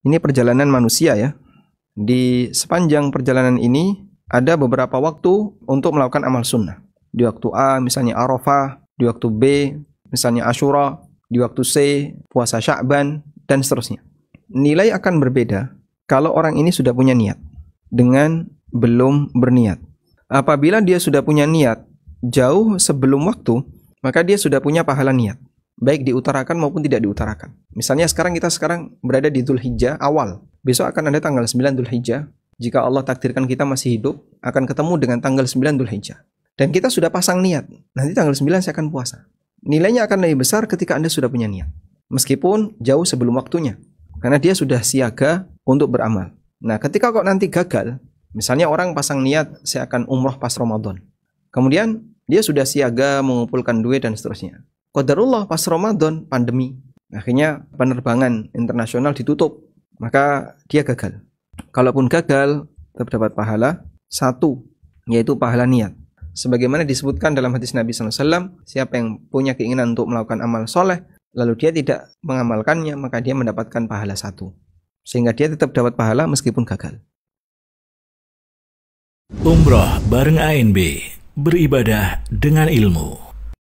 Ini perjalanan manusia ya. Di sepanjang perjalanan ini ada beberapa waktu untuk melakukan amal sunnah. Di waktu A misalnya Arafah, di waktu B misalnya Ashura, di waktu C puasa Sya'ban, dan seterusnya. Nilai akan berbeda kalau orang ini sudah punya niat dengan belum berniat. Apabila dia sudah punya niat jauh sebelum waktu, maka dia sudah punya pahala niat baik diutarakan maupun tidak diutarakan. Misalnya sekarang kita sekarang berada di Hijjah awal. Besok akan ada tanggal 9 Hijjah. Jika Allah takdirkan kita masih hidup, akan ketemu dengan tanggal 9 Hijjah. Dan kita sudah pasang niat, nanti tanggal 9 saya akan puasa. Nilainya akan lebih besar ketika Anda sudah punya niat. Meskipun jauh sebelum waktunya. Karena dia sudah siaga untuk beramal. Nah, ketika kok nanti gagal, misalnya orang pasang niat saya akan umroh pas Ramadan. Kemudian dia sudah siaga mengumpulkan duit dan seterusnya. Qadarullah pas Ramadan pandemi. Akhirnya penerbangan internasional ditutup. Maka dia gagal. Kalaupun gagal, tetap dapat pahala satu, yaitu pahala niat. Sebagaimana disebutkan dalam hadis Nabi SAW, siapa yang punya keinginan untuk melakukan amal soleh, lalu dia tidak mengamalkannya, maka dia mendapatkan pahala satu. Sehingga dia tetap dapat pahala meskipun gagal. Umroh bareng ANB, beribadah dengan ilmu.